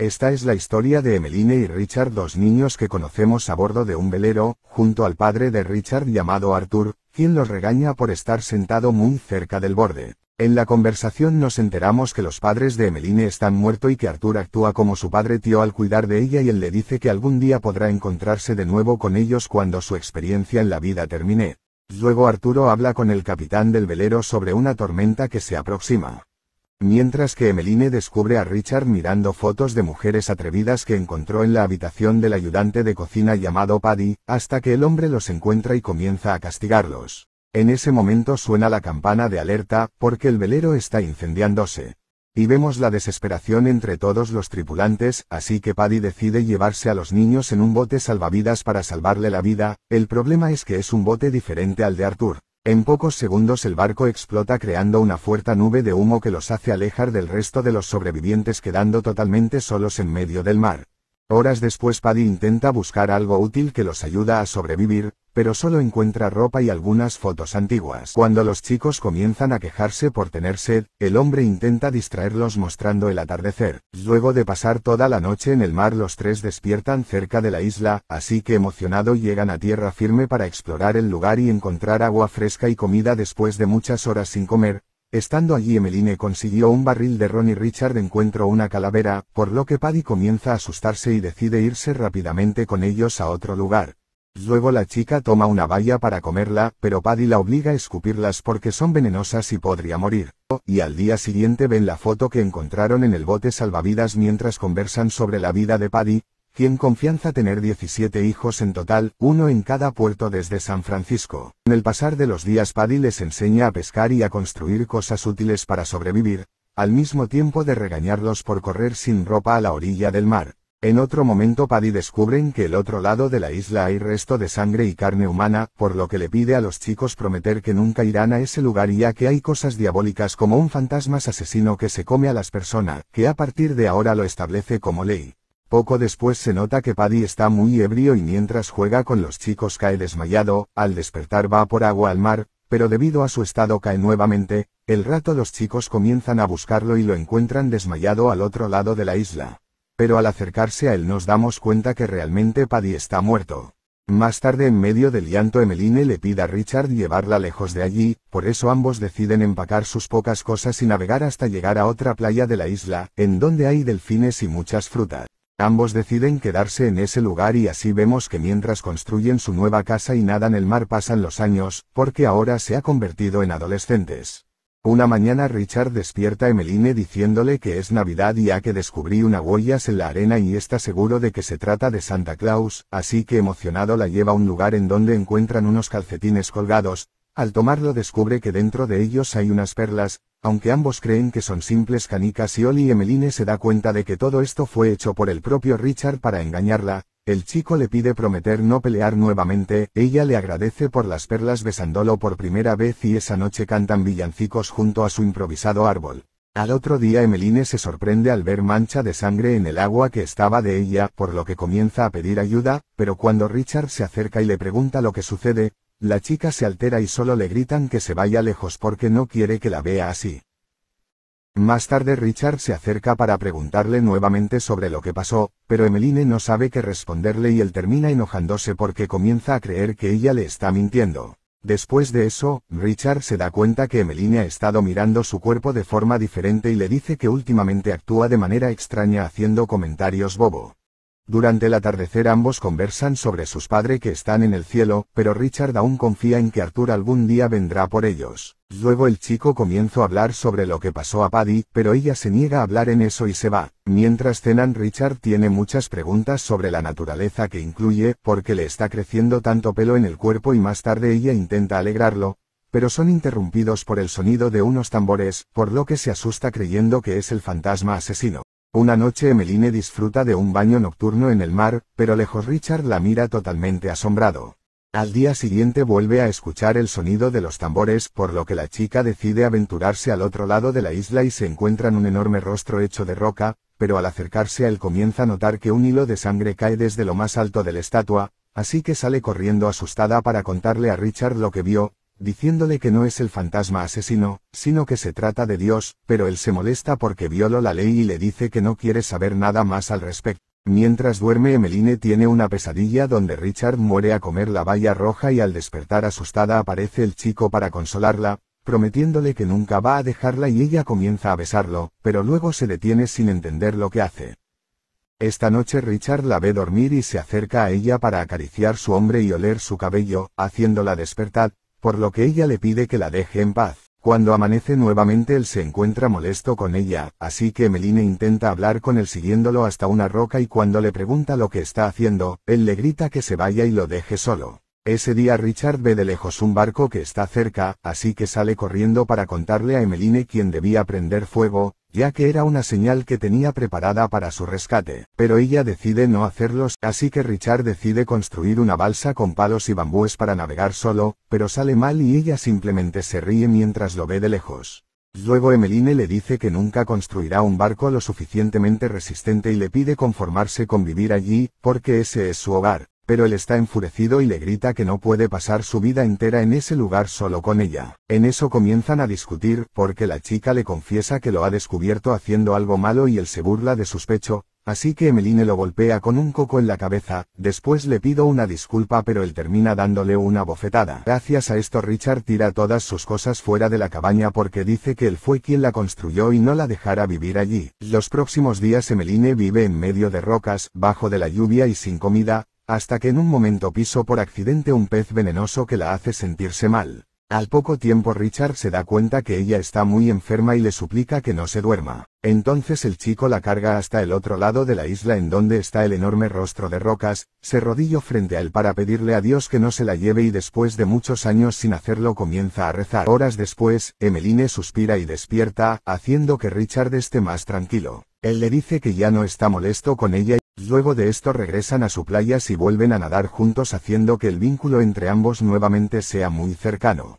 Esta es la historia de Emeline y Richard, dos niños que conocemos a bordo de un velero, junto al padre de Richard llamado Arthur, quien los regaña por estar sentado muy cerca del borde. En la conversación nos enteramos que los padres de Emeline están muertos y que Arthur actúa como su padre tío al cuidar de ella y él le dice que algún día podrá encontrarse de nuevo con ellos cuando su experiencia en la vida termine. Luego Arturo habla con el capitán del velero sobre una tormenta que se aproxima. Mientras que Emeline descubre a Richard mirando fotos de mujeres atrevidas que encontró en la habitación del ayudante de cocina llamado Paddy, hasta que el hombre los encuentra y comienza a castigarlos. En ese momento suena la campana de alerta, porque el velero está incendiándose. Y vemos la desesperación entre todos los tripulantes, así que Paddy decide llevarse a los niños en un bote salvavidas para salvarle la vida, el problema es que es un bote diferente al de Arthur. En pocos segundos el barco explota creando una fuerte nube de humo que los hace alejar del resto de los sobrevivientes quedando totalmente solos en medio del mar. Horas después Paddy intenta buscar algo útil que los ayuda a sobrevivir, pero solo encuentra ropa y algunas fotos antiguas. Cuando los chicos comienzan a quejarse por tener sed, el hombre intenta distraerlos mostrando el atardecer. Luego de pasar toda la noche en el mar los tres despiertan cerca de la isla, así que emocionado llegan a tierra firme para explorar el lugar y encontrar agua fresca y comida después de muchas horas sin comer, Estando allí Emeline consiguió un barril de ron y Richard encuentro una calavera, por lo que Paddy comienza a asustarse y decide irse rápidamente con ellos a otro lugar. Luego la chica toma una valla para comerla, pero Paddy la obliga a escupirlas porque son venenosas y podría morir. Y al día siguiente ven la foto que encontraron en el bote salvavidas mientras conversan sobre la vida de Paddy, quien confianza tener 17 hijos en total, uno en cada puerto desde San Francisco. En el pasar de los días Paddy les enseña a pescar y a construir cosas útiles para sobrevivir, al mismo tiempo de regañarlos por correr sin ropa a la orilla del mar. En otro momento Paddy descubren que el otro lado de la isla hay resto de sangre y carne humana, por lo que le pide a los chicos prometer que nunca irán a ese lugar ya que hay cosas diabólicas como un fantasmas asesino que se come a las personas, que a partir de ahora lo establece como ley. Poco después se nota que Paddy está muy ebrio y mientras juega con los chicos cae desmayado, al despertar va por agua al mar, pero debido a su estado cae nuevamente, el rato los chicos comienzan a buscarlo y lo encuentran desmayado al otro lado de la isla. Pero al acercarse a él nos damos cuenta que realmente Paddy está muerto. Más tarde en medio del llanto Emeline le pide a Richard llevarla lejos de allí, por eso ambos deciden empacar sus pocas cosas y navegar hasta llegar a otra playa de la isla, en donde hay delfines y muchas frutas. Ambos deciden quedarse en ese lugar y así vemos que mientras construyen su nueva casa y nadan el mar pasan los años, porque ahora se ha convertido en adolescentes. Una mañana Richard despierta a Emeline diciéndole que es Navidad y a que descubrí una huellas en la arena y está seguro de que se trata de Santa Claus, así que emocionado la lleva a un lugar en donde encuentran unos calcetines colgados, al tomarlo descubre que dentro de ellos hay unas perlas, aunque ambos creen que son simples canicas y Oli Emeline se da cuenta de que todo esto fue hecho por el propio Richard para engañarla, el chico le pide prometer no pelear nuevamente, ella le agradece por las perlas besándolo por primera vez y esa noche cantan villancicos junto a su improvisado árbol. Al otro día Emeline se sorprende al ver mancha de sangre en el agua que estaba de ella, por lo que comienza a pedir ayuda, pero cuando Richard se acerca y le pregunta lo que sucede, la chica se altera y solo le gritan que se vaya lejos porque no quiere que la vea así. Más tarde Richard se acerca para preguntarle nuevamente sobre lo que pasó, pero Emeline no sabe qué responderle y él termina enojándose porque comienza a creer que ella le está mintiendo. Después de eso, Richard se da cuenta que Emeline ha estado mirando su cuerpo de forma diferente y le dice que últimamente actúa de manera extraña haciendo comentarios bobo. Durante el atardecer ambos conversan sobre sus padres que están en el cielo, pero Richard aún confía en que Arthur algún día vendrá por ellos. Luego el chico comienza a hablar sobre lo que pasó a Paddy, pero ella se niega a hablar en eso y se va. Mientras cenan Richard tiene muchas preguntas sobre la naturaleza que incluye, porque le está creciendo tanto pelo en el cuerpo y más tarde ella intenta alegrarlo, pero son interrumpidos por el sonido de unos tambores, por lo que se asusta creyendo que es el fantasma asesino. Una noche Emeline disfruta de un baño nocturno en el mar, pero lejos Richard la mira totalmente asombrado. Al día siguiente vuelve a escuchar el sonido de los tambores, por lo que la chica decide aventurarse al otro lado de la isla y se encuentran un enorme rostro hecho de roca, pero al acercarse a él comienza a notar que un hilo de sangre cae desde lo más alto de la estatua, así que sale corriendo asustada para contarle a Richard lo que vio, diciéndole que no es el fantasma asesino, sino que se trata de Dios, pero él se molesta porque violó la ley y le dice que no quiere saber nada más al respecto. Mientras duerme Emeline tiene una pesadilla donde Richard muere a comer la valla roja y al despertar asustada aparece el chico para consolarla, prometiéndole que nunca va a dejarla y ella comienza a besarlo, pero luego se detiene sin entender lo que hace. Esta noche Richard la ve dormir y se acerca a ella para acariciar su hombre y oler su cabello, haciéndola despertar, por lo que ella le pide que la deje en paz. Cuando amanece nuevamente él se encuentra molesto con ella, así que Emeline intenta hablar con él siguiéndolo hasta una roca y cuando le pregunta lo que está haciendo, él le grita que se vaya y lo deje solo. Ese día Richard ve de lejos un barco que está cerca, así que sale corriendo para contarle a Emeline quien debía prender fuego, ya que era una señal que tenía preparada para su rescate, pero ella decide no hacerlos, así que Richard decide construir una balsa con palos y bambúes para navegar solo, pero sale mal y ella simplemente se ríe mientras lo ve de lejos. Luego Emeline le dice que nunca construirá un barco lo suficientemente resistente y le pide conformarse con vivir allí, porque ese es su hogar, pero él está enfurecido y le grita que no puede pasar su vida entera en ese lugar solo con ella. En eso comienzan a discutir, porque la chica le confiesa que lo ha descubierto haciendo algo malo y él se burla de sus pecho. así que Emeline lo golpea con un coco en la cabeza, después le pido una disculpa pero él termina dándole una bofetada. Gracias a esto Richard tira todas sus cosas fuera de la cabaña porque dice que él fue quien la construyó y no la dejara vivir allí. Los próximos días Emeline vive en medio de rocas, bajo de la lluvia y sin comida, hasta que en un momento piso por accidente un pez venenoso que la hace sentirse mal. Al poco tiempo Richard se da cuenta que ella está muy enferma y le suplica que no se duerma. Entonces el chico la carga hasta el otro lado de la isla en donde está el enorme rostro de rocas, se rodillo frente a él para pedirle a Dios que no se la lleve y después de muchos años sin hacerlo comienza a rezar. Horas después, Emeline suspira y despierta, haciendo que Richard esté más tranquilo. Él le dice que ya no está molesto con ella Luego de esto regresan a su playa y vuelven a nadar juntos haciendo que el vínculo entre ambos nuevamente sea muy cercano.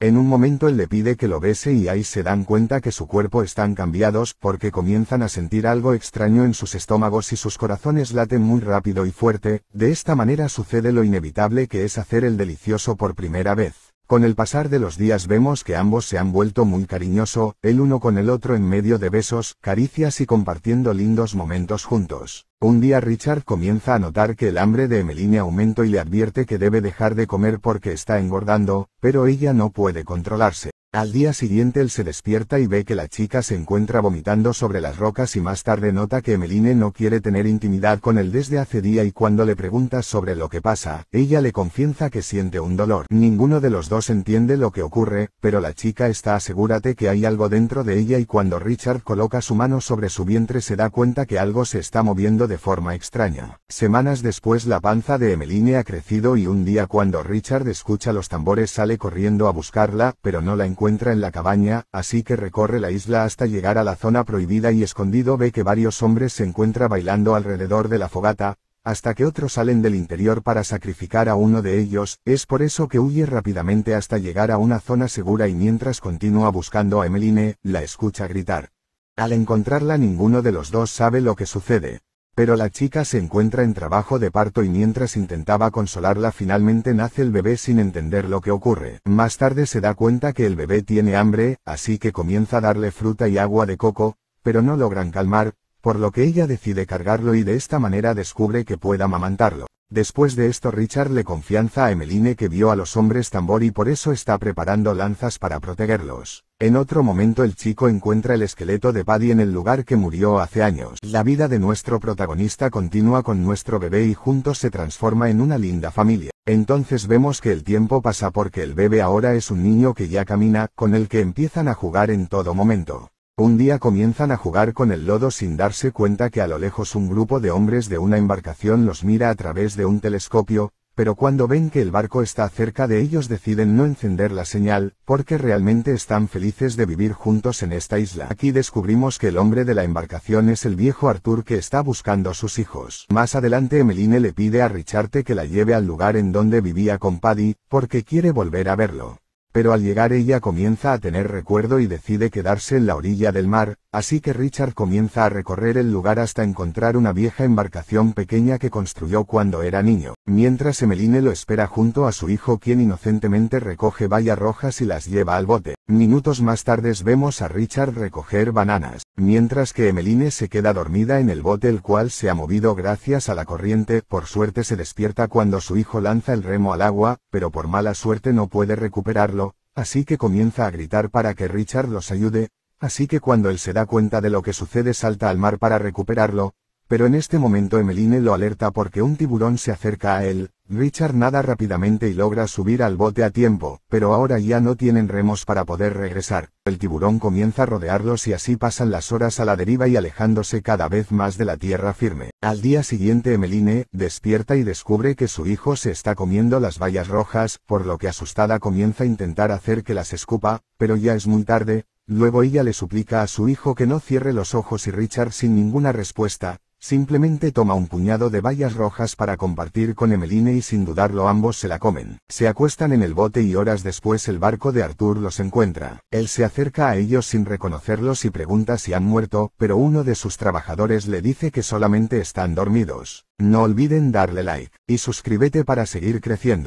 En un momento él le pide que lo bese y ahí se dan cuenta que su cuerpo están cambiados porque comienzan a sentir algo extraño en sus estómagos y sus corazones laten muy rápido y fuerte, de esta manera sucede lo inevitable que es hacer el delicioso por primera vez. Con el pasar de los días vemos que ambos se han vuelto muy cariñoso, el uno con el otro en medio de besos, caricias y compartiendo lindos momentos juntos. Un día Richard comienza a notar que el hambre de Emeline aumenta y le advierte que debe dejar de comer porque está engordando, pero ella no puede controlarse. Al día siguiente él se despierta y ve que la chica se encuentra vomitando sobre las rocas y más tarde nota que Emeline no quiere tener intimidad con él desde hace día y cuando le pregunta sobre lo que pasa, ella le confianza que siente un dolor. Ninguno de los dos entiende lo que ocurre, pero la chica está asegúrate que hay algo dentro de ella y cuando Richard coloca su mano sobre su vientre se da cuenta que algo se está moviendo de forma extraña. Semanas después la panza de Emeline ha crecido y un día cuando Richard escucha los tambores sale corriendo a buscarla, pero no la encuentra encuentra en la cabaña, así que recorre la isla hasta llegar a la zona prohibida y escondido ve que varios hombres se encuentra bailando alrededor de la fogata, hasta que otros salen del interior para sacrificar a uno de ellos, es por eso que huye rápidamente hasta llegar a una zona segura y mientras continúa buscando a Emeline, la escucha gritar. Al encontrarla ninguno de los dos sabe lo que sucede, pero la chica se encuentra en trabajo de parto y mientras intentaba consolarla finalmente nace el bebé sin entender lo que ocurre. Más tarde se da cuenta que el bebé tiene hambre, así que comienza a darle fruta y agua de coco, pero no logran calmar, por lo que ella decide cargarlo y de esta manera descubre que pueda amamantarlo. Después de esto Richard le confianza a Emeline que vio a los hombres tambor y por eso está preparando lanzas para protegerlos. En otro momento el chico encuentra el esqueleto de Paddy en el lugar que murió hace años. La vida de nuestro protagonista continúa con nuestro bebé y juntos se transforma en una linda familia. Entonces vemos que el tiempo pasa porque el bebé ahora es un niño que ya camina, con el que empiezan a jugar en todo momento. Un día comienzan a jugar con el lodo sin darse cuenta que a lo lejos un grupo de hombres de una embarcación los mira a través de un telescopio, pero cuando ven que el barco está cerca de ellos deciden no encender la señal, porque realmente están felices de vivir juntos en esta isla. Aquí descubrimos que el hombre de la embarcación es el viejo Arthur que está buscando a sus hijos. Más adelante Emeline le pide a Richard que la lleve al lugar en donde vivía con Paddy, porque quiere volver a verlo pero al llegar ella comienza a tener recuerdo y decide quedarse en la orilla del mar, así que Richard comienza a recorrer el lugar hasta encontrar una vieja embarcación pequeña que construyó cuando era niño, mientras Emeline lo espera junto a su hijo quien inocentemente recoge bayas rojas y las lleva al bote. Minutos más tarde vemos a Richard recoger bananas, mientras que Emeline se queda dormida en el bote el cual se ha movido gracias a la corriente, por suerte se despierta cuando su hijo lanza el remo al agua, pero por mala suerte no puede recuperarlo así que comienza a gritar para que Richard los ayude, así que cuando él se da cuenta de lo que sucede salta al mar para recuperarlo, pero en este momento Emeline lo alerta porque un tiburón se acerca a él, Richard nada rápidamente y logra subir al bote a tiempo, pero ahora ya no tienen remos para poder regresar. El tiburón comienza a rodearlos y así pasan las horas a la deriva y alejándose cada vez más de la tierra firme. Al día siguiente Emeline, despierta y descubre que su hijo se está comiendo las vallas rojas, por lo que asustada comienza a intentar hacer que las escupa, pero ya es muy tarde, Luego ella le suplica a su hijo que no cierre los ojos y Richard sin ninguna respuesta, Simplemente toma un puñado de bayas rojas para compartir con Emeline y sin dudarlo ambos se la comen. Se acuestan en el bote y horas después el barco de Arthur los encuentra. Él se acerca a ellos sin reconocerlos y pregunta si han muerto, pero uno de sus trabajadores le dice que solamente están dormidos. No olviden darle like y suscríbete para seguir creciendo.